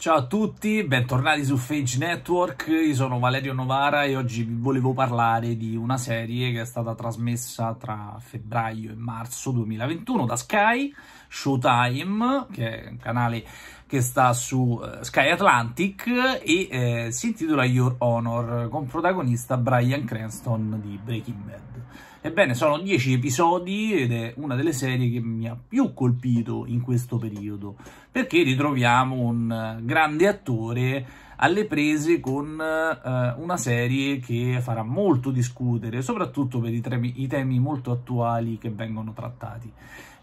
Ciao a tutti, bentornati su Fage Network, io sono Valerio Novara e oggi vi volevo parlare di una serie che è stata trasmessa tra febbraio e marzo 2021 da Sky, Showtime, che è un canale che sta su eh, Sky Atlantic e eh, si intitola Your Honor, con protagonista Brian Cranston di Breaking Bad. Ebbene, sono dieci episodi ed è una delle serie che mi ha più colpito in questo periodo, perché ritroviamo un eh, grande attore alle prese con eh, una serie che farà molto discutere, soprattutto per i, i temi molto attuali che vengono trattati.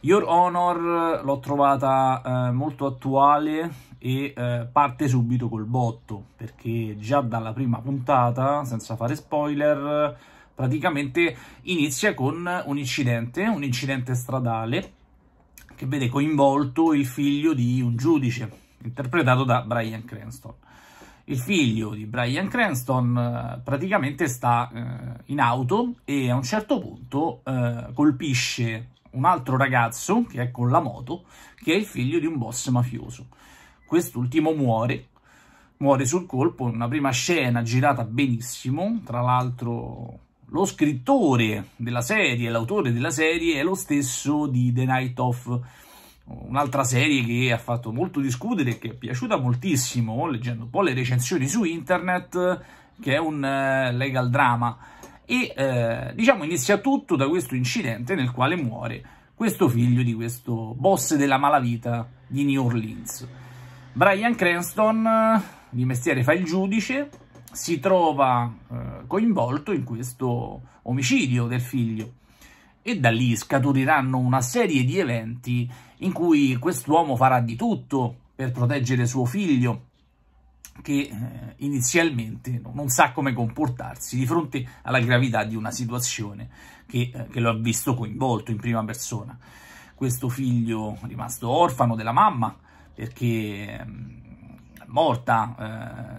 Your Honor eh, l'ho trovata eh, molto attuale e eh, parte subito col botto, perché già dalla prima puntata, senza fare spoiler, praticamente inizia con un incidente, un incidente stradale, che vede coinvolto il figlio di un giudice, interpretato da Brian Cranston. Il figlio di Brian Cranston eh, praticamente sta eh, in auto e a un certo punto eh, colpisce un altro ragazzo che è con la moto, che è il figlio di un boss mafioso. Quest'ultimo muore, muore sul colpo in una prima scena girata benissimo, tra l'altro lo scrittore della serie, l'autore della serie è lo stesso di The Night of, un'altra serie che ha fatto molto discutere e che è piaciuta moltissimo, leggendo un po' le recensioni su internet, che è un eh, legal drama e eh, diciamo inizia tutto da questo incidente nel quale muore questo figlio di questo boss della malavita di New Orleans. Brian Cranston, di mestiere fa il giudice, si trova eh, coinvolto in questo omicidio del figlio e da lì scaturiranno una serie di eventi in cui quest'uomo farà di tutto per proteggere suo figlio, che eh, inizialmente non sa come comportarsi di fronte alla gravità di una situazione che, eh, che lo ha visto coinvolto in prima persona. Questo figlio è rimasto orfano della mamma perché è ehm, morta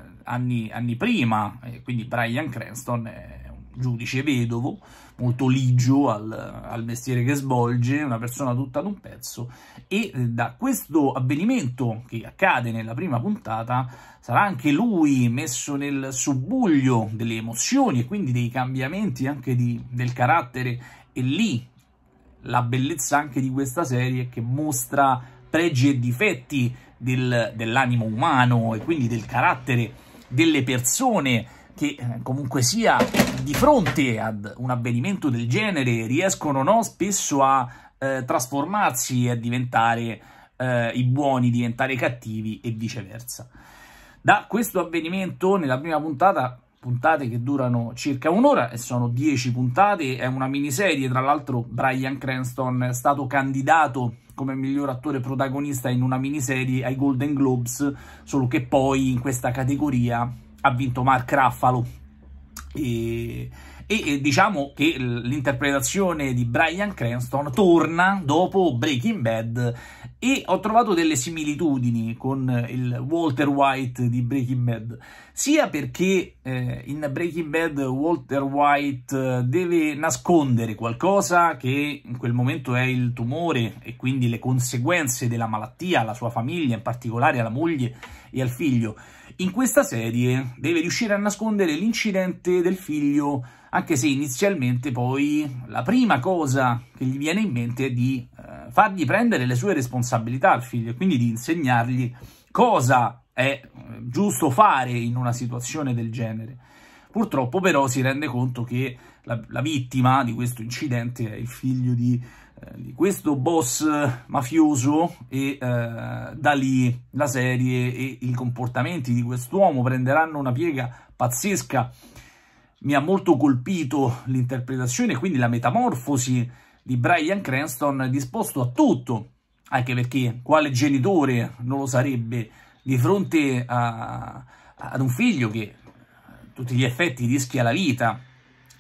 eh, anni, anni, prima, quindi Brian Cranston è, giudice vedovo, molto ligio al, al, mestiere che svolge, una persona tutta ad un pezzo, e eh, da questo avvenimento che accade nella prima puntata sarà anche lui messo nel subbuglio delle emozioni e quindi dei cambiamenti anche di, del carattere, e lì la bellezza anche di questa serie che mostra pregi e difetti del, dell'animo umano e quindi del carattere delle persone che eh, comunque sia di fronte ad un avvenimento del genere riescono no, spesso a eh, trasformarsi e a diventare eh, i buoni, diventare i cattivi e viceversa. Da questo avvenimento nella prima puntata puntate che durano circa un'ora e sono 10 puntate, è una miniserie, tra l'altro Brian Cranston è stato candidato come miglior attore protagonista in una miniserie ai Golden Globes, solo che poi in questa categoria ha vinto Mark Raffalo. E, e, diciamo che l'interpretazione di Brian Cranston torna dopo Breaking Bad e ho trovato delle similitudini con il Walter White di Breaking Bad sia perché eh, in Breaking Bad Walter White eh, deve nascondere qualcosa che in quel momento è il tumore e quindi le conseguenze della malattia alla sua famiglia in particolare alla moglie e al figlio in questa serie deve riuscire a nascondere l'incidente del figlio, anche se inizialmente poi la prima cosa che gli viene in mente è di eh, fargli prendere le sue responsabilità al figlio e quindi di insegnargli cosa è eh, giusto fare in una situazione del genere. Purtroppo però si rende conto che la, la vittima di questo incidente è il figlio di eh, di questo boss eh, mafioso e eh, da lì la serie e i comportamenti di quest'uomo prenderanno una piega pazzesca. Mi ha molto colpito l'interpretazione e quindi la metamorfosi di Brian Cranston disposto a tutto, anche perché quale genitore non lo sarebbe di fronte a, ad un figlio che a tutti gli effetti rischia la vita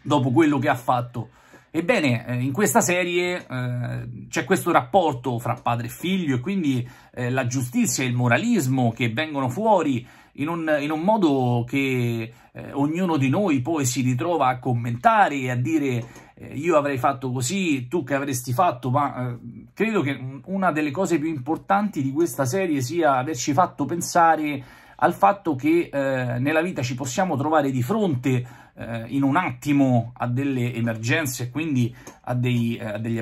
dopo quello che ha fatto Ebbene, eh, in questa serie eh, c'è questo rapporto fra padre e figlio e quindi eh, la giustizia e il moralismo che vengono fuori in un, in un modo che eh, ognuno di noi poi si ritrova a commentare e a dire eh, io avrei fatto così, tu che avresti fatto, ma eh, credo che una delle cose più importanti di questa serie sia averci fatto pensare al fatto che nella vita ci possiamo trovare di fronte eh, in un attimo a delle emergenze e quindi a, dei, eh, a, degli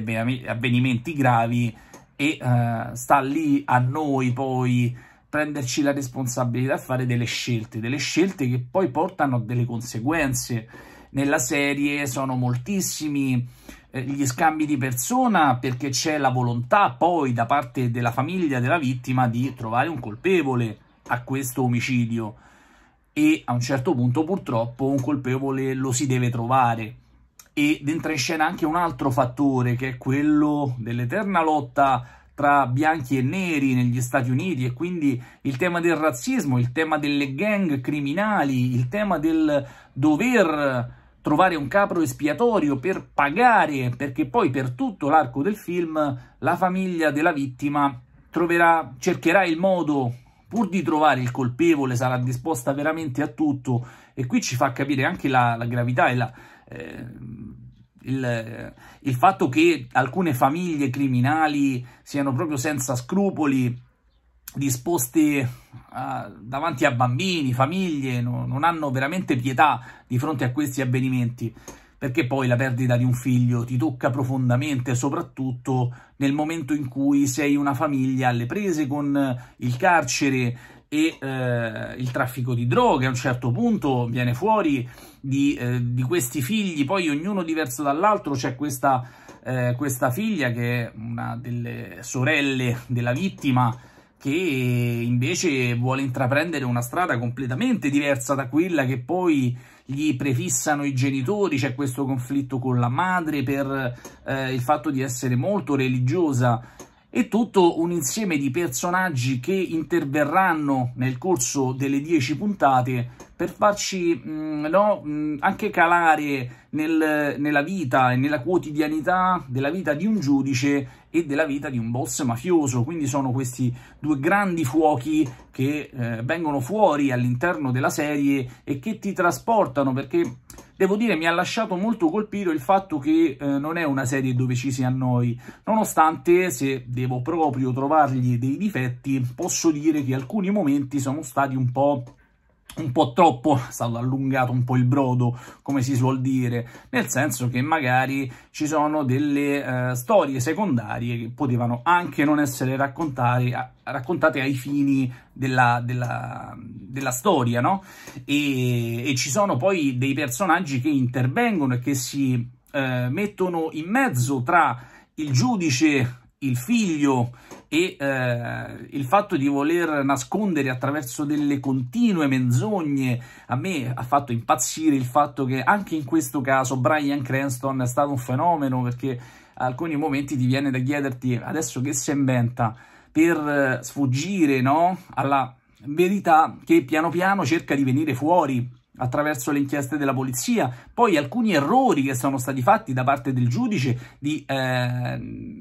avvenimenti gravi e eh, sta lì a noi poi prenderci la responsabilità a fare delle scelte, delle scelte che poi portano a delle conseguenze. Nella serie sono moltissimi eh, gli scambi di persona perché c'è la volontà poi da parte della famiglia della vittima di trovare un colpevole a questo omicidio e a un certo punto purtroppo un colpevole lo si deve trovare ed entra in scena anche un altro fattore che è quello dell'eterna lotta tra bianchi e neri negli Stati Uniti e quindi il tema del razzismo, il tema delle gang criminali, il tema del dover trovare un capro espiatorio per pagare, perché poi per tutto l'arco del film la famiglia della vittima troverà, cercherà il modo pur di trovare il colpevole sarà disposta veramente a tutto e qui ci fa capire anche la, la gravità e la, eh, il, il fatto che alcune famiglie criminali siano proprio senza scrupoli disposte a, davanti a bambini, famiglie, no, non hanno veramente pietà di fronte a questi avvenimenti perché poi la perdita di un figlio ti tocca profondamente, soprattutto nel momento in cui sei una famiglia alle prese con eh, il carcere e eh, il traffico di droghe a un certo punto viene fuori di, eh, di questi figli, poi ognuno diverso dall'altro, c'è questa, eh, questa figlia che è una delle sorelle della vittima che invece vuole intraprendere una strada completamente diversa da quella che poi gli prefissano i genitori, c'è questo conflitto con la madre per eh, il fatto di essere molto religiosa e tutto un insieme di personaggi che interverranno nel corso delle dieci puntate per farci mh, mm, no, mh, mm, anche calare nel, nella vita e nella quotidianità della vita di un giudice e della vita di un boss mafioso. Quindi sono questi due grandi fuochi che eh, vengono fuori all'interno della serie e che ti trasportano perché devo dire mi ha lasciato molto colpito il fatto che eh, non è una serie dove ci si annoi, nonostante se devo proprio trovargli dei difetti posso dire che alcuni momenti sono stati un po' un po' troppo, è stato allungato un po' il brodo, come si suol dire, nel senso che magari ci sono delle eh, storie secondarie che potevano anche non essere raccontate, a, raccontate ai fini della, della della storia, no? E, e, ci sono poi dei personaggi che intervengono e che si eh, mettono in mezzo tra il giudice, il figlio e eh, il fatto di voler nascondere attraverso delle continue menzogne a me ha fatto impazzire il fatto che anche in questo caso Brian Cranston è stato un fenomeno perché alcuni momenti ti viene da chiederti adesso che si inventa per eh, sfuggire no? alla verità che piano piano cerca di venire fuori attraverso le inchieste della polizia, poi alcuni errori che sono stati fatti da parte del giudice di eh,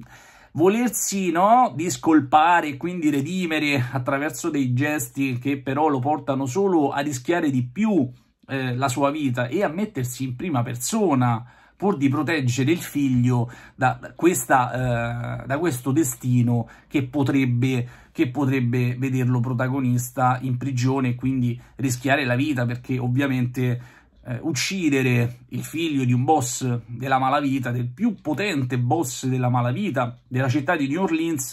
volersi no, discolpare e quindi redimere attraverso dei gesti che però lo portano solo a rischiare di più eh, la sua vita e a mettersi in prima persona pur di proteggere il figlio da, questa, eh, da questo destino che potrebbe, che potrebbe, vederlo protagonista in prigione e quindi rischiare la vita perché ovviamente eh, uccidere il figlio di un boss della malavita, del più potente boss della malavita della città di New Orleans,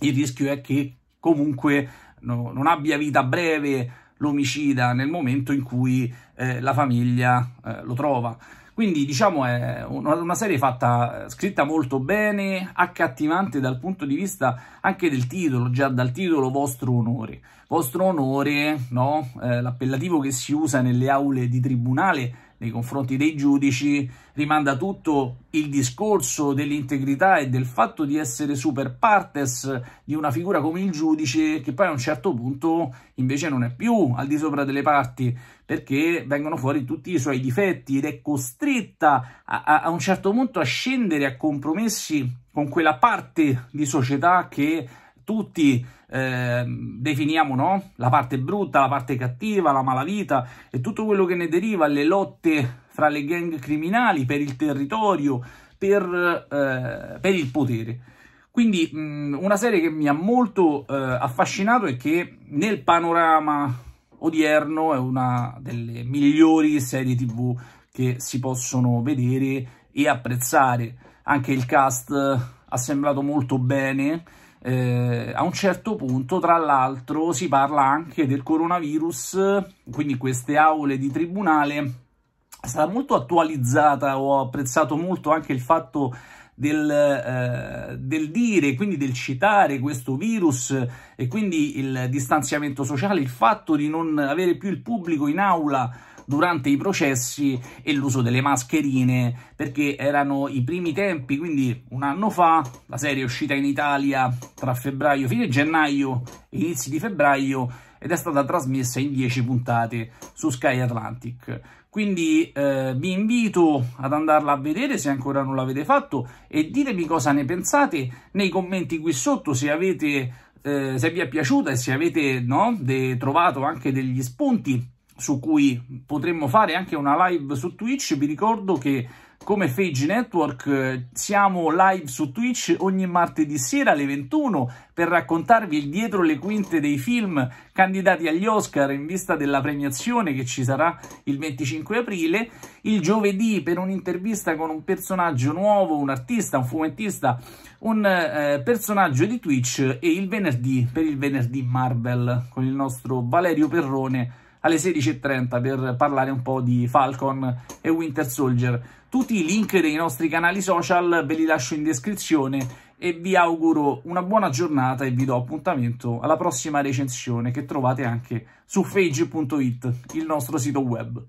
il rischio è che comunque no, non abbia vita breve l'omicida nel momento in cui eh, la famiglia eh, lo trova. Quindi diciamo è una serie fatta, scritta molto bene, accattivante dal punto di vista anche del titolo, già dal titolo vostro onore. Vostro onore, no? eh, l'appellativo che si usa nelle aule di tribunale nei confronti dei giudici rimanda tutto il discorso dell'integrità e del fatto di essere super partes di una figura come il giudice che poi a un certo punto invece non è più al di sopra delle parti perché vengono fuori tutti i suoi difetti ed è costretta a, a, a un certo punto a scendere a compromessi con quella parte di società che tutti eh, definiamo no? la parte brutta, la parte cattiva, la malavita e tutto quello che ne deriva, le lotte fra le gang criminali per il territorio, per, eh, per il potere. Quindi mh, una serie che mi ha molto eh, affascinato e che nel panorama odierno è una delle migliori serie tv che si possono vedere e apprezzare. Anche il cast eh, assemblato molto bene, eh, a un certo punto, tra l'altro, si parla anche del coronavirus, quindi queste aule di tribunale. È stata molto attualizzata, ho apprezzato molto anche il fatto del, eh, del, dire, quindi del citare questo virus e quindi il distanziamento sociale, il fatto di non avere più il pubblico in aula durante i processi e l'uso delle mascherine perché erano i primi tempi, quindi un anno fa la serie è uscita in Italia tra febbraio, fine gennaio e inizi di febbraio ed è stata trasmessa in 10 puntate su Sky Atlantic. Quindi eh, vi invito ad andarla a vedere se ancora non l'avete fatto e ditemi cosa ne pensate nei commenti qui sotto se avete eh, se vi è piaciuta e se avete no, trovato anche degli spunti su cui potremmo fare anche una live su Twitch. Vi ricordo che come Fage Network eh, siamo live su Twitch ogni martedì sera alle 21 per raccontarvi il dietro le quinte dei film candidati agli Oscar in vista della premiazione che ci sarà il 25 aprile, il giovedì per un'intervista con un personaggio nuovo, un artista, un fumettista, un eh, personaggio di Twitch e il venerdì per il venerdì Marvel con il nostro Valerio Perrone alle 16.30 per parlare un po' di Falcon e Winter Soldier. Tutti i link dei nostri canali social ve li lascio in descrizione e vi auguro una buona giornata e vi do appuntamento alla prossima recensione che trovate anche su fage.it, il nostro sito web.